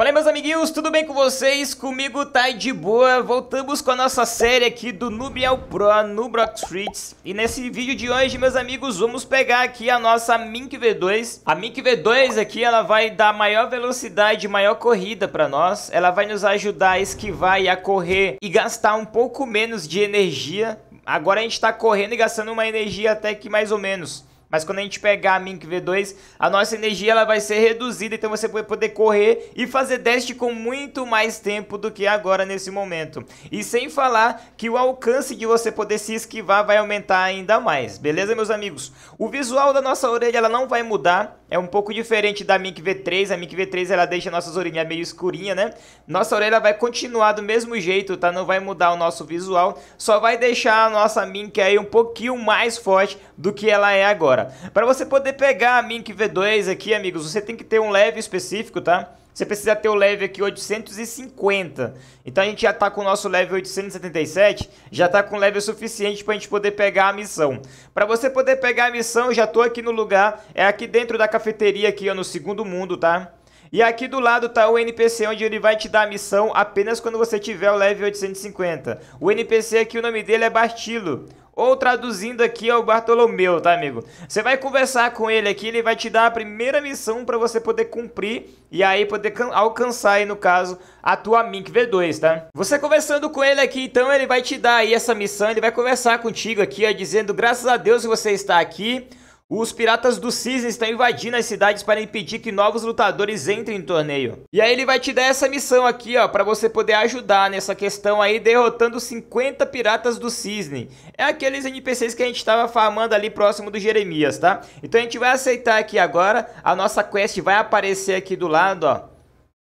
Fala meus amiguinhos, tudo bem com vocês? Comigo tá de boa, voltamos com a nossa série aqui do Nubial Pro no Brock Streets E nesse vídeo de hoje, meus amigos, vamos pegar aqui a nossa Mink V2 A Mink V2 aqui, ela vai dar maior velocidade, maior corrida pra nós Ela vai nos ajudar a esquivar e a correr e gastar um pouco menos de energia Agora a gente tá correndo e gastando uma energia até que mais ou menos mas quando a gente pegar a Mink V2, a nossa energia ela vai ser reduzida, então você vai poder correr e fazer dash com muito mais tempo do que agora nesse momento. E sem falar que o alcance de você poder se esquivar vai aumentar ainda mais, beleza meus amigos? O visual da nossa orelha ela não vai mudar, é um pouco diferente da Mink V3, a Mink V3 ela deixa nossas orelhinhas meio escurinha, né? Nossa orelha vai continuar do mesmo jeito, tá? Não vai mudar o nosso visual, só vai deixar a nossa Mink aí um pouquinho mais forte do que ela é agora. Para você poder pegar a Mink V2 aqui, amigos, você tem que ter um leve específico, tá? você precisa ter o level aqui 850. Então a gente já tá com o nosso level 877, já tá com level suficiente pra gente poder pegar a missão. Pra você poder pegar a missão, eu já tô aqui no lugar, é aqui dentro da cafeteria aqui, ó, no segundo mundo, tá? E aqui do lado tá o NPC, onde ele vai te dar a missão apenas quando você tiver o level 850. O NPC aqui, o nome dele é Bartilo. Ou traduzindo aqui ao Bartolomeu, tá, amigo? Você vai conversar com ele aqui, ele vai te dar a primeira missão para você poder cumprir e aí poder alcançar aí, no caso, a tua Mink V2, tá? Você conversando com ele aqui, então, ele vai te dar aí essa missão, ele vai conversar contigo aqui, ó, dizendo, graças a Deus que você está aqui, os piratas do Season estão invadindo as cidades para impedir que novos lutadores entrem no torneio. E aí ele vai te dar essa missão aqui, ó, para você poder ajudar nessa questão aí, derrotando 50 piratas do Cisne. É aqueles NPCs que a gente estava farmando ali próximo do Jeremias, tá? Então a gente vai aceitar aqui agora, a nossa quest vai aparecer aqui do lado, ó.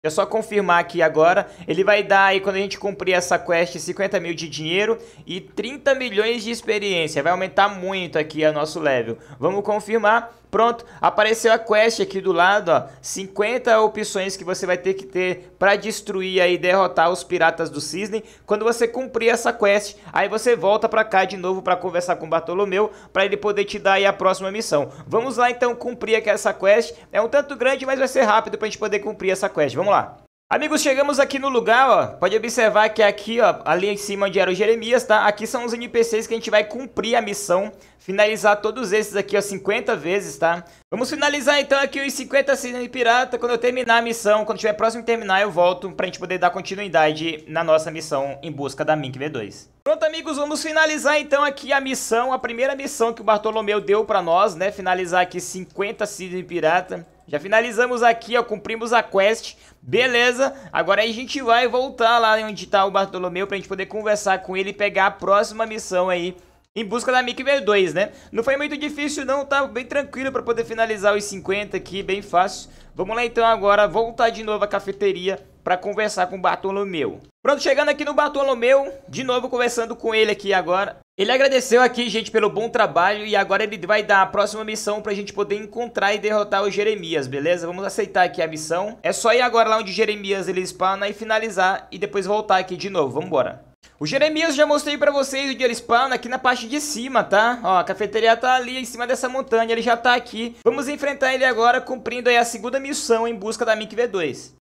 É só confirmar aqui agora. Ele vai dar aí, quando a gente cumprir essa quest, 50 mil de dinheiro e 30 milhões de experiência. Vai aumentar muito aqui o nosso level. Vamos confirmar. Pronto, apareceu a quest aqui do lado, ó, 50 opções que você vai ter que ter para destruir e derrotar os piratas do cisne. Quando você cumprir essa quest, aí você volta para cá de novo para conversar com o Bartolomeu, para ele poder te dar aí a próxima missão. Vamos lá então cumprir aqui essa quest, é um tanto grande, mas vai ser rápido para a gente poder cumprir essa quest, vamos lá. Amigos, chegamos aqui no lugar, ó. Pode observar que aqui, ó, ali em cima onde era o Jeremias, tá? Aqui são os NPCs que a gente vai cumprir a missão, finalizar todos esses aqui, ó, 50 vezes, tá? Vamos finalizar então aqui os 50 Cisne Pirata. Quando eu terminar a missão, quando tiver próximo terminar, eu volto pra gente poder dar continuidade na nossa missão em busca da Mink V2. Pronto, amigos, vamos finalizar então aqui a missão, a primeira missão que o Bartolomeu deu pra nós, né? Finalizar aqui 50 Cisne Pirata. Já finalizamos aqui, ó, cumprimos a quest. Beleza, agora a gente vai voltar lá onde tá o Bartolomeu pra gente poder conversar com ele e pegar a próxima missão aí. Em busca da Mickey veio 2, né? Não foi muito difícil não, tá bem tranquilo pra poder finalizar os 50 aqui, bem fácil. Vamos lá então agora, voltar de novo à cafeteria pra conversar com o Bartolomeu. Pronto, chegando aqui no Bartolomeu, de novo conversando com ele aqui agora. Ele agradeceu aqui, gente, pelo bom trabalho e agora ele vai dar a próxima missão pra gente poder encontrar e derrotar o Jeremias, beleza? Vamos aceitar aqui a missão. É só ir agora lá onde Jeremias ele spawna e finalizar e depois voltar aqui de novo, vambora. O Jeremias já mostrei pra vocês onde ele spawna aqui na parte de cima, tá? Ó, a cafeteria tá ali em cima dessa montanha, ele já tá aqui. Vamos enfrentar ele agora cumprindo aí a segunda missão em busca da MiG V2.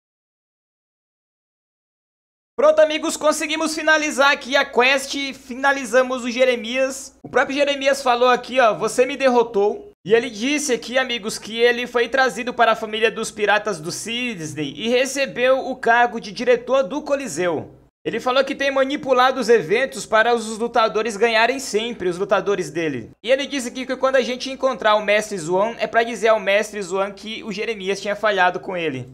Pronto, amigos, conseguimos finalizar aqui a quest, finalizamos o Jeremias. O próprio Jeremias falou aqui, ó, você me derrotou. E ele disse aqui, amigos, que ele foi trazido para a família dos piratas do Sidney e recebeu o cargo de diretor do Coliseu. Ele falou que tem manipulado os eventos para os lutadores ganharem sempre, os lutadores dele. E ele disse aqui que quando a gente encontrar o Mestre Zuan, é para dizer ao Mestre Zuan que o Jeremias tinha falhado com ele.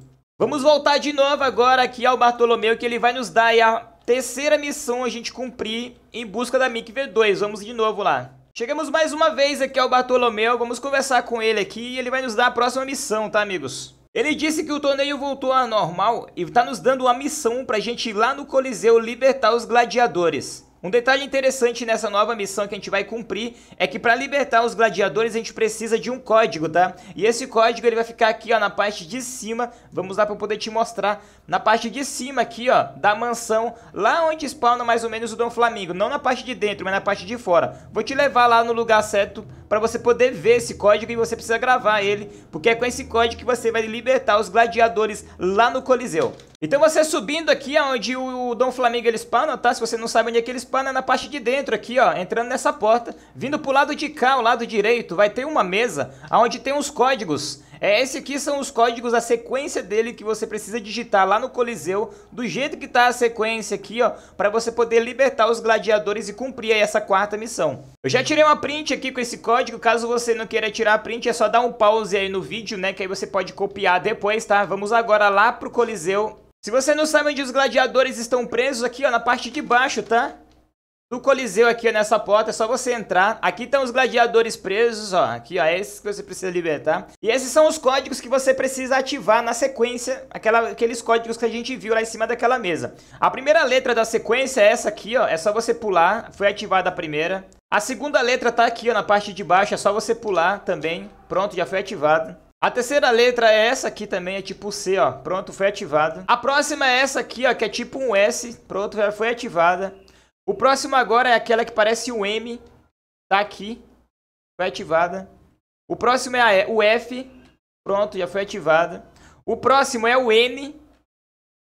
Vamos voltar de novo agora aqui ao Bartolomeu, que ele vai nos dar a terceira missão a gente cumprir em busca da Mic V2. Vamos de novo lá. Chegamos mais uma vez aqui ao Bartolomeu, vamos conversar com ele aqui e ele vai nos dar a próxima missão, tá amigos? Ele disse que o torneio voltou ao normal e tá nos dando uma missão pra gente ir lá no Coliseu libertar os gladiadores. Um detalhe interessante nessa nova missão que a gente vai cumprir é que para libertar os gladiadores a gente precisa de um código, tá? E esse código ele vai ficar aqui, ó, na parte de cima. Vamos lá para poder te mostrar. Na parte de cima aqui, ó, da mansão, lá onde spawna mais ou menos o Dom Flamingo. Não na parte de dentro, mas na parte de fora. Vou te levar lá no lugar certo para você poder ver esse código e você precisa gravar ele, porque é com esse código que você vai libertar os gladiadores lá no Coliseu. Então você subindo aqui aonde o Dom Flamingo ele spawna, tá? Se você não sabe onde é que ele spawna, espana né, na parte de dentro aqui, ó, entrando nessa porta. Vindo pro lado de cá, o lado direito, vai ter uma mesa onde tem os códigos. É, esse aqui são os códigos, a sequência dele que você precisa digitar lá no Coliseu, do jeito que tá a sequência aqui, ó, para você poder libertar os gladiadores e cumprir essa quarta missão. Eu já tirei uma print aqui com esse código, caso você não queira tirar a print, é só dar um pause aí no vídeo, né, que aí você pode copiar depois, tá? Vamos agora lá pro Coliseu. Se você não sabe onde os gladiadores estão presos, aqui, ó, na parte de baixo, tá? Do Coliseu aqui nessa porta, é só você entrar. Aqui estão os gladiadores presos, ó. Aqui, ó, é esses que você precisa libertar. E esses são os códigos que você precisa ativar na sequência, aquela, aqueles códigos que a gente viu lá em cima daquela mesa. A primeira letra da sequência é essa aqui, ó. É só você pular, foi ativada a primeira. A segunda letra tá aqui, ó, na parte de baixo, é só você pular também. Pronto, já foi ativado. A terceira letra é essa aqui também, é tipo C, ó. Pronto, foi ativada. A próxima é essa aqui, ó, que é tipo um S. Pronto, já foi ativada. O próximo agora é aquela que parece o M. Tá aqui. Foi ativada. O próximo é a, o F. Pronto, já foi ativada. O próximo é o N.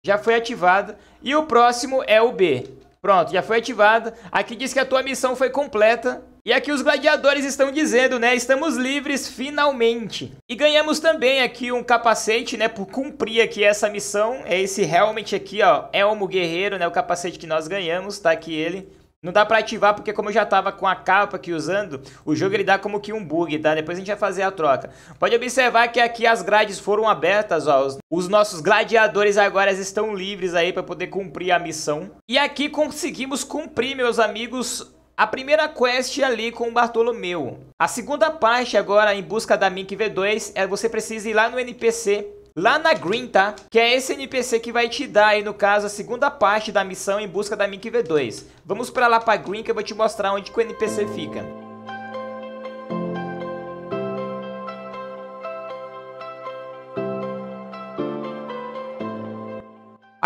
Já foi ativada E o próximo é o B. Pronto, já foi ativada. Aqui diz que a tua missão foi completa. E aqui os gladiadores estão dizendo, né? Estamos livres finalmente. E ganhamos também aqui um capacete, né? Por cumprir aqui essa missão. É esse realmente aqui, ó. Elmo Guerreiro, né? O capacete que nós ganhamos. Tá aqui ele. Não dá pra ativar porque como eu já tava com a capa aqui usando, o jogo ele dá como que um bug, tá? Depois a gente vai fazer a troca. Pode observar que aqui as grades foram abertas, ó. Os, os nossos gladiadores agora estão livres aí pra poder cumprir a missão. E aqui conseguimos cumprir, meus amigos, a primeira quest ali com o Bartolomeu. A segunda parte agora em busca da Mink V2 é você precisa ir lá no NPC lá na Green, tá? Que é esse NPC que vai te dar aí, no caso, a segunda parte da missão em busca da Mink V2. Vamos pra lá pra Green que eu vou te mostrar onde que o NPC fica.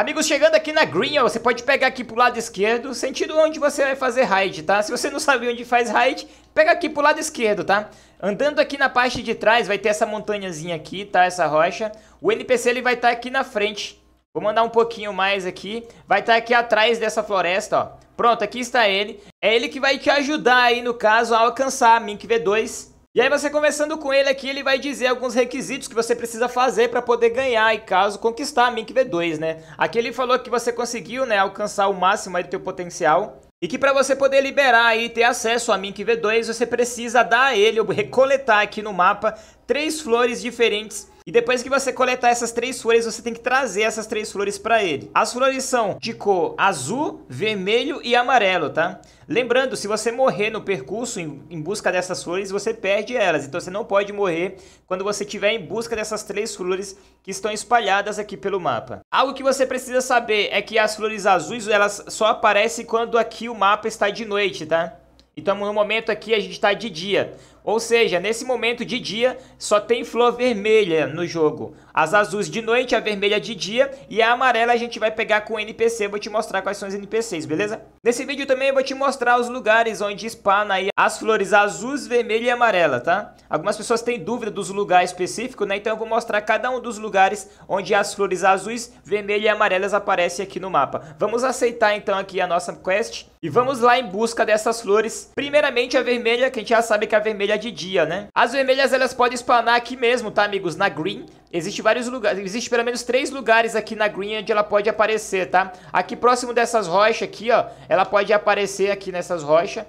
Amigos, chegando aqui na green, ó, você pode pegar aqui pro lado esquerdo, sentido onde você vai fazer raid, tá? Se você não sabe onde faz raid, pega aqui pro lado esquerdo, tá? Andando aqui na parte de trás, vai ter essa montanhazinha aqui, tá? Essa rocha. O NPC ele vai estar tá aqui na frente. Vou mandar um pouquinho mais aqui. Vai estar tá aqui atrás dessa floresta, ó. Pronto, aqui está ele. É ele que vai te ajudar aí, no caso, a alcançar a Mink V2. E aí você conversando com ele aqui, ele vai dizer alguns requisitos que você precisa fazer para poder ganhar e caso conquistar a Mink V2, né? Aqui ele falou que você conseguiu, né, alcançar o máximo aí do teu potencial. E que para você poder liberar e ter acesso a Mink V2, você precisa dar a ele, ou recoletar aqui no mapa, três flores diferentes e depois que você coletar essas três flores, você tem que trazer essas três flores para ele. As flores são de cor azul, vermelho e amarelo, tá? Lembrando, se você morrer no percurso em, em, busca dessas flores, você perde elas. Então você não pode morrer quando você estiver em busca dessas três flores que estão espalhadas aqui pelo mapa. Algo que você precisa saber é que as flores azuis, elas só aparecem quando aqui o mapa está de noite, tá? Então no momento aqui a gente está de dia. Ou seja, nesse momento de dia só tem flor vermelha no jogo. As azuis de noite, a vermelha de dia e a amarela a gente vai pegar com NPC. Vou te mostrar quais são os NPCs, beleza? Nesse vídeo também eu vou te mostrar os lugares onde spawna aí as flores azuis, vermelha e amarela, tá? Algumas pessoas têm dúvida dos lugares específicos, né? Então eu vou mostrar cada um dos lugares onde as flores azuis, vermelha e amarelas aparecem aqui no mapa. Vamos aceitar então aqui a nossa quest e vamos lá em busca dessas flores. Primeiramente a vermelha, que a gente já sabe que é a vermelha é de dia, né? As vermelhas elas podem spawnar aqui mesmo, tá amigos? Na green. Existe existe vários lugares, existe pelo menos três lugares aqui na Green onde ela pode aparecer, tá? Aqui próximo dessas rochas aqui, ó, ela pode aparecer aqui nessas rochas.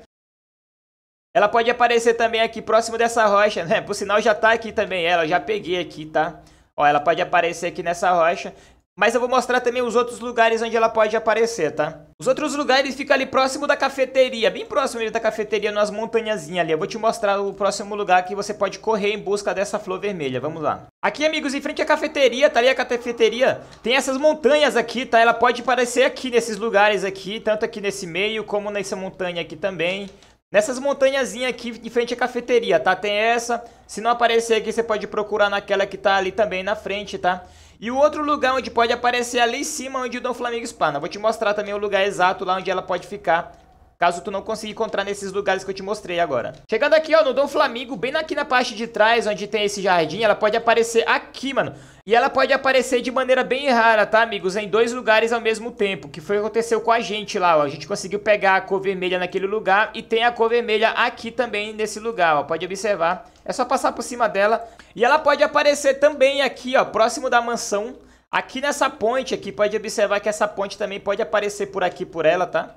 Ela pode aparecer também aqui próximo dessa rocha, né? Por sinal já tá aqui também ela, eu já peguei aqui, tá? Ó, ela pode aparecer aqui nessa rocha. Mas eu vou mostrar também os outros lugares onde ela pode aparecer, tá? Os outros lugares ficam ali próximo da cafeteria, bem próximo ali da cafeteria, nas montanhazinhas ali. Eu vou te mostrar o próximo lugar que você pode correr em busca dessa flor vermelha. Vamos lá. Aqui, amigos, em frente à cafeteria, tá ali a cafeteria, tem essas montanhas aqui, tá? Ela pode aparecer aqui nesses lugares aqui, tanto aqui nesse meio como nessa montanha aqui também. Nessas montanhazinhas aqui em frente à cafeteria, tá? Tem essa. Se não aparecer aqui, você pode procurar naquela que tá ali também na frente, tá? E o outro lugar onde pode aparecer ali em cima onde o Dom Flamengo spawna. Vou te mostrar também o lugar exato lá onde ela pode ficar. Caso tu não consiga encontrar nesses lugares que eu te mostrei agora. Chegando aqui, ó, no Dom Flamengo, bem aqui na parte de trás, onde tem esse jardim, ela pode aparecer aqui, mano. E ela pode aparecer de maneira bem rara, tá, amigos? Em dois lugares ao mesmo tempo, que foi o que aconteceu com a gente lá, ó. A gente conseguiu pegar a cor vermelha naquele lugar e tem a cor vermelha aqui também nesse lugar, ó. Pode observar. É só passar por cima dela. E ela pode aparecer também aqui, ó, próximo da mansão. Aqui nessa ponte aqui, pode observar que essa ponte também pode aparecer por aqui por ela, tá?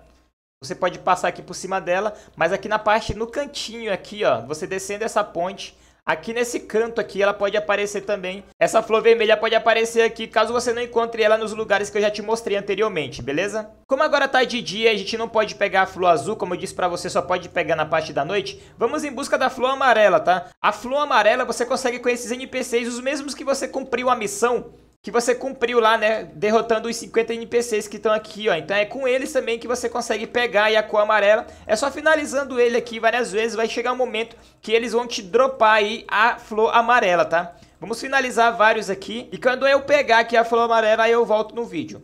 Você pode passar aqui por cima dela, mas aqui na parte, no cantinho aqui, ó, você descendo essa ponte, Aqui nesse canto aqui ela pode aparecer também. Essa flor vermelha pode aparecer aqui caso você não encontre ela nos lugares que eu já te mostrei anteriormente, beleza? Como agora tá de dia e a gente não pode pegar a flor azul, como eu disse pra você, só pode pegar na parte da noite, vamos em busca da flor amarela, tá? A flor amarela você consegue com esses NPCs, os mesmos que você cumpriu a missão que você cumpriu lá, né? Derrotando os 50 NPCs que estão aqui, ó. Então é com eles também que você consegue pegar e a cor amarela. É só finalizando ele aqui várias vezes, vai chegar um momento que eles vão te dropar aí a flor amarela, tá? Vamos finalizar vários aqui. E quando eu pegar aqui a flor amarela, aí eu volto no vídeo.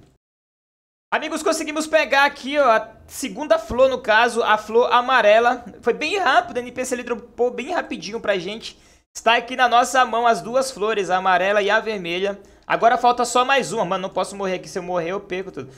Amigos, conseguimos pegar aqui, ó, a segunda flor, no caso, a flor amarela. Foi bem rápido, o NPC ele dropou bem rapidinho pra gente. Está aqui na nossa mão as duas flores, a amarela e a vermelha. Agora falta só mais uma. Mano, não posso morrer aqui. Se eu morrer, eu perco tudo.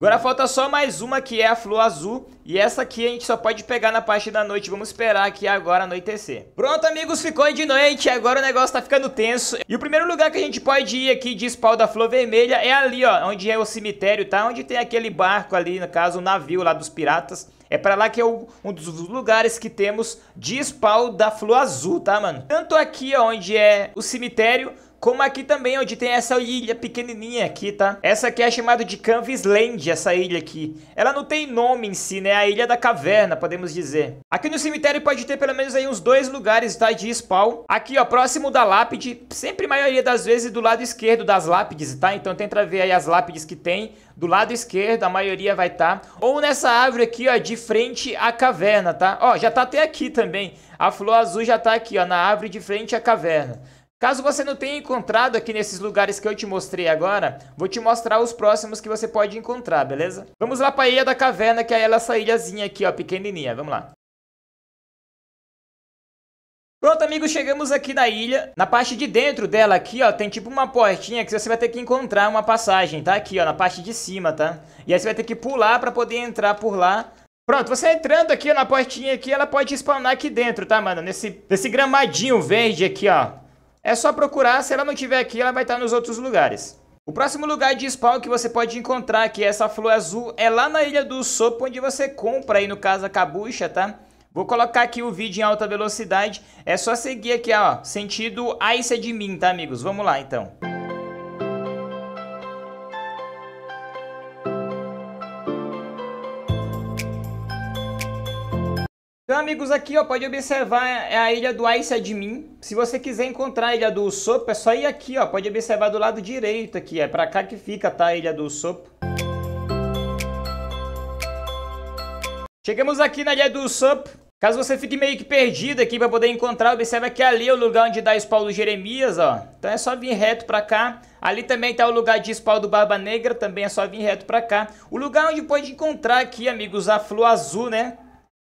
Agora falta só mais uma, que é a flor azul. E essa aqui a gente só pode pegar na parte da noite. Vamos esperar aqui agora anoitecer. Pronto, amigos. Ficou de noite. Agora o negócio tá ficando tenso. E o primeiro lugar que a gente pode ir aqui de spawn da flor vermelha é ali, ó. Onde é o cemitério, tá? Onde tem aquele barco ali, no caso, o navio lá dos piratas. É pra lá que é o, um dos lugares que temos de spawn da flor azul, tá, mano? Tanto aqui, ó, onde é o cemitério como aqui também, onde tem essa ilha pequenininha aqui, tá? Essa aqui é chamada de Canvas Land, essa ilha aqui. Ela não tem nome em si, né? É a Ilha da Caverna, podemos dizer. Aqui no cemitério pode ter pelo menos aí uns dois lugares, tá? De spawn. Aqui, ó, próximo da lápide. Sempre, maioria das vezes, do lado esquerdo das lápides, tá? Então tenta ver aí as lápides que tem. Do lado esquerdo, a maioria vai estar. Tá. Ou nessa árvore aqui, ó, de frente à caverna, tá? Ó, já tá até aqui também. A flor azul já tá aqui, ó, na árvore de frente à caverna. Caso você não tenha encontrado aqui nesses lugares que eu te mostrei agora, vou te mostrar os próximos que você pode encontrar, beleza? Vamos lá para a Ilha da Caverna, que é essa ilhazinha aqui, ó, pequenininha. Vamos lá. Pronto, amigos, chegamos aqui na ilha. Na parte de dentro dela aqui, ó, tem tipo uma portinha que você vai ter que encontrar uma passagem, tá? Aqui, ó, na parte de cima, tá? E aí você vai ter que pular pra poder entrar por lá. Pronto, você entrando aqui ó, na portinha aqui, ela pode spawnar aqui dentro, tá, mano? Nesse, nesse gramadinho verde aqui, ó. É só procurar, se ela não tiver aqui, ela vai estar nos outros lugares. O próximo lugar de spawn que você pode encontrar, que é essa flor azul, é lá na Ilha do Sopo, onde você compra aí no caso a cabucha, tá? Vou colocar aqui o vídeo em alta velocidade, é só seguir aqui, ó, sentido Ice de mim, tá amigos? Vamos lá então. Então, amigos, aqui ó, pode observar é a ilha do Ice Admin. É Se você quiser encontrar a ilha do Usopp, é só ir aqui, ó. Pode observar do lado direito aqui, é pra cá que fica, tá, a ilha do Usopp. Chegamos aqui na ilha do Usopp. Caso você fique meio que perdido aqui para poder encontrar, observa que ali é o lugar onde dá spawn do Jeremias, ó. Então é só vir reto para cá. Ali também tá o lugar de spawn do Barba Negra, também é só vir reto para cá. O lugar onde pode encontrar aqui, amigos, a Flu Azul, né?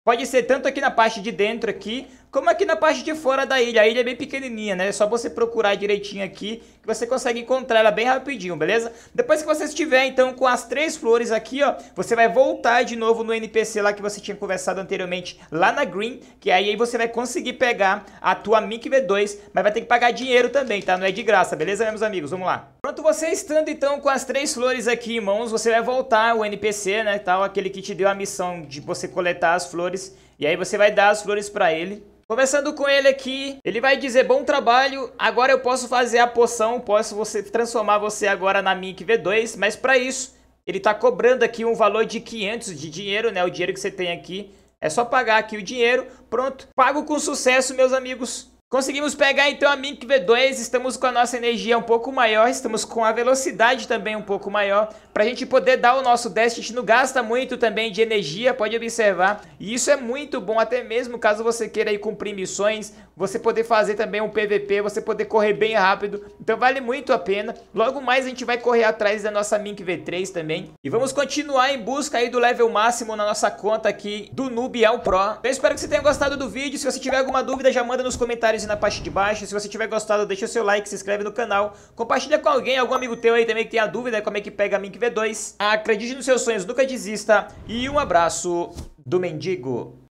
Pode ser tanto aqui na parte de dentro aqui, como aqui na parte de fora da ilha. A ilha é bem pequenininha, né? É só você procurar direitinho aqui que você consegue encontrar ela bem rapidinho, beleza? Depois que você estiver, então, com as três flores aqui, ó, você vai voltar de novo no NPC lá que você tinha conversado anteriormente, lá na Green, que aí você vai conseguir pegar a tua Mic V2, mas vai ter que pagar dinheiro também, tá? Não é de graça, beleza, meus amigos? Vamos lá. Pronto, você estando então com as três flores aqui em mãos, você vai voltar o NPC, né, tal, aquele que te deu a missão de você coletar as flores, e aí você vai dar as flores pra ele, Começando com ele aqui, ele vai dizer bom trabalho, agora eu posso fazer a poção, posso você transformar você agora na Mink V2, mas para isso ele tá cobrando aqui um valor de 500 de dinheiro, né? O dinheiro que você tem aqui, é só pagar aqui o dinheiro, pronto, pago com sucesso meus amigos. Conseguimos pegar então a Mink V2, estamos com a nossa energia um pouco maior, estamos com a velocidade também um pouco maior, para a gente poder dar o nosso dash, a gente não gasta muito também de energia, pode observar, e isso é muito bom, até mesmo caso você queira ir cumprir missões, você poder fazer também um PVP, você poder correr bem rápido, então vale muito a pena, logo mais a gente vai correr atrás da nossa Mink V3 também, e vamos continuar em busca aí do level máximo na nossa conta aqui do Noob ao Pro, eu então, espero que você tenha gostado do vídeo, se você tiver alguma dúvida já manda nos comentários comentários na parte de baixo. Se você tiver gostado, deixa seu like, se inscreve no canal, compartilha com alguém, algum amigo teu aí também que tenha dúvida como é que pega a Mink V2. Acredite nos seus sonhos, nunca desista e um abraço do mendigo.